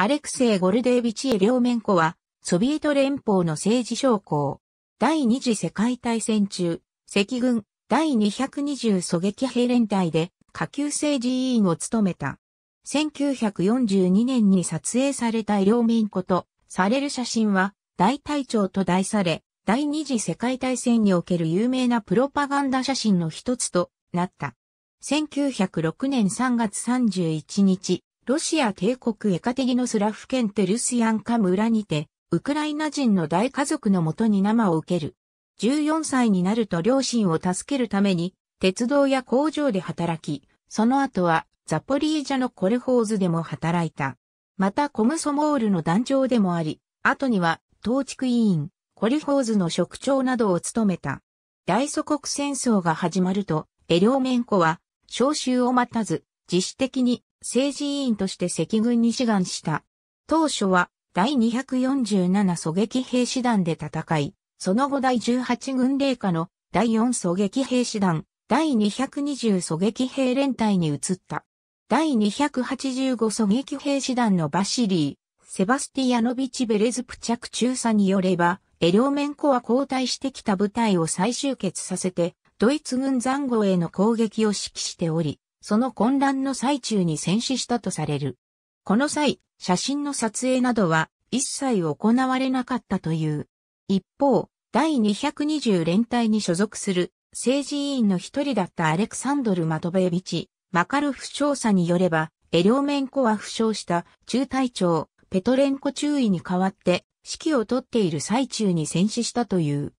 アレクセイ・ゴルデービチエ・両面子は、ソビエト連邦の政治将校。第二次世界大戦中、赤軍第220狙撃兵連隊で下級政治委員を務めた。1942年に撮影された両面子とされる写真は、大隊長と題され、第二次世界大戦における有名なプロパガンダ写真の一つとなった。1906年3月31日、ロシア帝国エカテギノスラフ県テルスヤンカ村にて、ウクライナ人の大家族のもとに生を受ける。14歳になると両親を助けるために、鉄道や工場で働き、その後はザポリージャのコルホーズでも働いた。またコムソモールの団長でもあり、後には統治区委員、コルホーズの職長などを務めた。大祖国戦争が始まると、エリョーメンコは、召集を待たず、自主的に政治委員として赤軍に志願した。当初は第247狙撃兵士団で戦い、その後第18軍令下の第4狙撃兵士団、第220狙撃兵連隊に移った。第285狙撃兵士団のバシリー、セバスティアノビチ・ベレズプチャク中佐によれば、エ両面コは交代してきた部隊を再集結させて、ドイツ軍残壕への攻撃を指揮しており、その混乱の最中に戦死したとされる。この際、写真の撮影などは一切行われなかったという。一方、第220連隊に所属する政治委員の一人だったアレクサンドル・マトベービチ、マカルフ調査によれば、エリョーメンコは負傷した中隊長、ペトレンコ中尉に代わって指揮を取っている最中に戦死したという。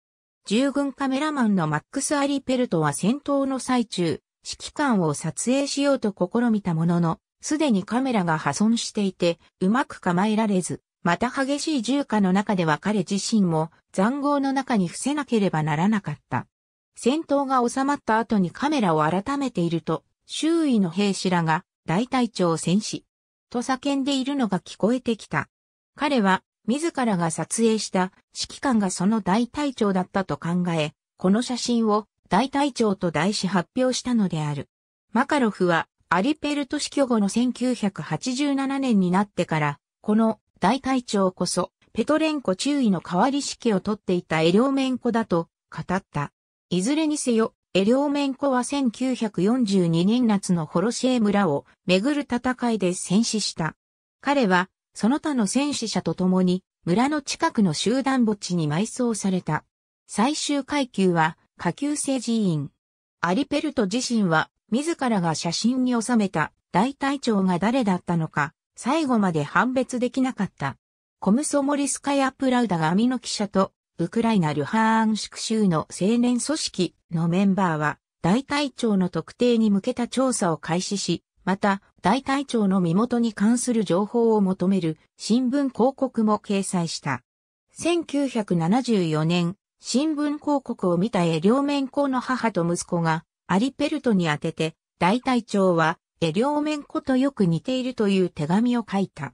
従軍カメラマンのマックス・アリペルトは戦闘の最中、指揮官を撮影しようと試みたものの、すでにカメラが破損していて、うまく構えられず、また激しい重火の中では彼自身も残壕の中に伏せなければならなかった。戦闘が収まった後にカメラを改めていると、周囲の兵士らが大隊長戦士と叫んでいるのが聞こえてきた。彼は自らが撮影した指揮官がその大隊長だったと考え、この写真を大隊長と題し発表したのである。マカロフはアリペルト死去後の1987年になってから、この大隊長こそペトレンコ中尉の代わり指揮を取っていたエリョーメンコだと語った。いずれにせよ、エリョーメンコは1942年夏のホロシエ村を巡る戦いで戦死した。彼は、その他の戦死者と共に、村の近くの集団墓地に埋葬された。最終階級は、下級生寺院。アリペルト自身は、自らが写真に収めた大隊長が誰だったのか、最後まで判別できなかった。コムソモリスカヤ・プラウダが網の記者と、ウクライナ・ルハーンシク州の青年組織のメンバーは、大隊長の特定に向けた調査を開始し、また、大隊長の身元に関する情報を求める新聞広告も掲載した。1974年、新聞広告を見たエ両面子の母と息子がアリペルトに宛てて、大隊長はエ両面子とよく似ているという手紙を書いた。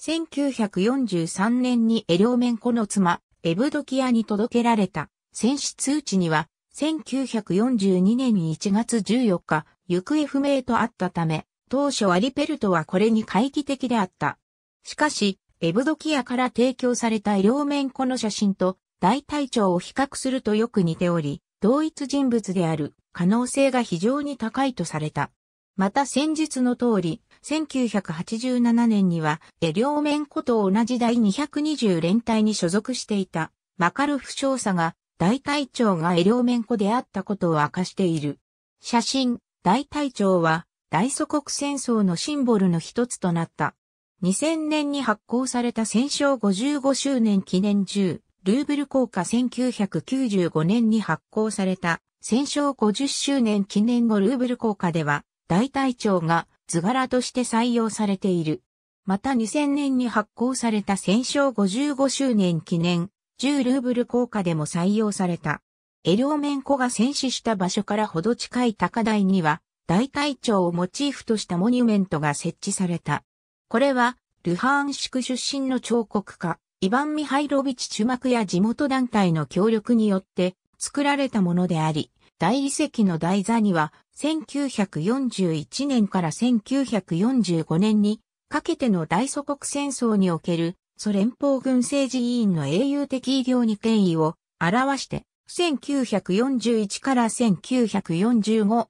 1943年にエ両面子の妻、エブドキアに届けられた戦死通知には、1942年1月14日、行方不明とあったため、当初アリペルトはこれに回帰的であった。しかし、エブドキアから提供された両面子の写真と大隊長を比較するとよく似ており、同一人物である可能性が非常に高いとされた。また先日の通り、1987年には、エ両面湖と同じ第220連隊に所属していた、マカルフ少佐が、大隊長がエ両面湖であったことを明かしている。写真、大隊長は、大祖国戦争のシンボルの一つとなった。2000年に発行された戦勝55周年記念中、ルーブル効果1995年に発行された戦勝50周年記念後ルーブル効果では大隊長が図柄として採用されている。また2000年に発行された戦勝55周年記念10ルーブル効果でも採用された。エメンコが戦死した場所からほど近い高台には大隊長をモチーフとしたモニュメントが設置された。これはルハンシク出身の彫刻家、イヴァン・ミハイロビチチュマクや地元団体の協力によって作られたものであり、大理石の台座には1941年から1945年にかけての大祖国戦争におけるソ連邦軍政治委員の英雄的医療に権威を表して、1941から1945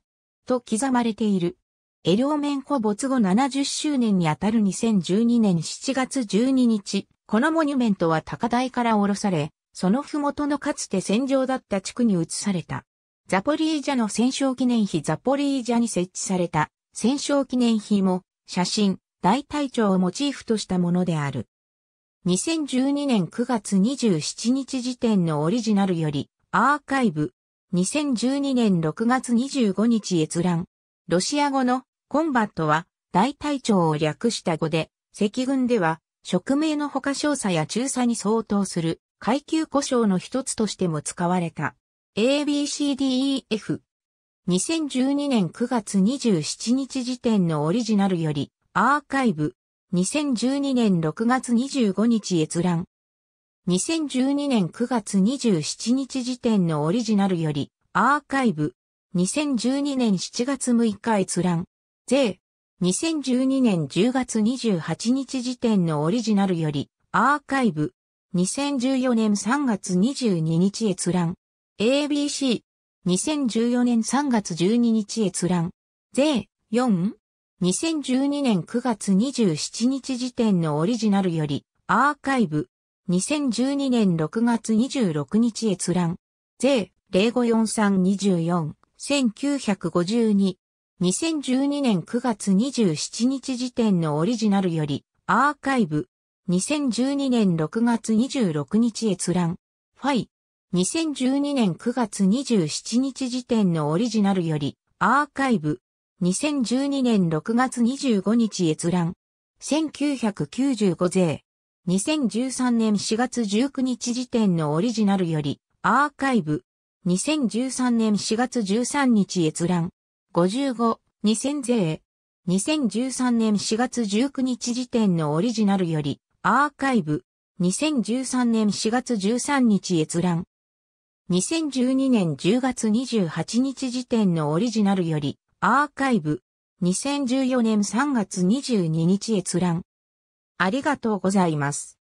と刻まれている。エ両面古没後70周年にあたる2012年7月12日、このモニュメントは高台から降ろされ、その麓のかつて戦場だった地区に移された。ザポリージャの戦勝記念碑ザポリージャに設置された戦勝記念碑も写真、大隊長をモチーフとしたものである。2012年9月27日時点のオリジナルよりアーカイブ。2012年6月25日閲覧。ロシア語のコンバットは大隊長を略した語で、赤軍では職名の他詳少佐や中佐に相当する階級故障の一つとしても使われた。ABCDEF。2012年9月27日時点のオリジナルより、アーカイブ。2012年6月25日閲覧。2012年9月27日時点のオリジナルより、アーカイブ。2012年7月6日閲覧。税、2012年10月28日時点のオリジナルより、アーカイブ、2014年3月22日閲覧、ABC、2014年3月12日閲覧、税、4、2012年9月27日時点のオリジナルより、アーカイブ、2012年6月26日閲覧、税、054324、1952、2012年9月27日時点のオリジナルより、アーカイブ、2012年6月26日閲覧、ファイ、2012年9月27日時点のオリジナルより、アーカイブ、2012年6月25日閲覧、1995税、2013年4月19日時点のオリジナルより、アーカイブ、2013年4月13日閲覧、55、2000税。2013年4月19日時点のオリジナルより、アーカイブ。2013年4月13日閲覧。2012年10月28日時点のオリジナルより、アーカイブ。2014年3月22日閲覧。ありがとうございます。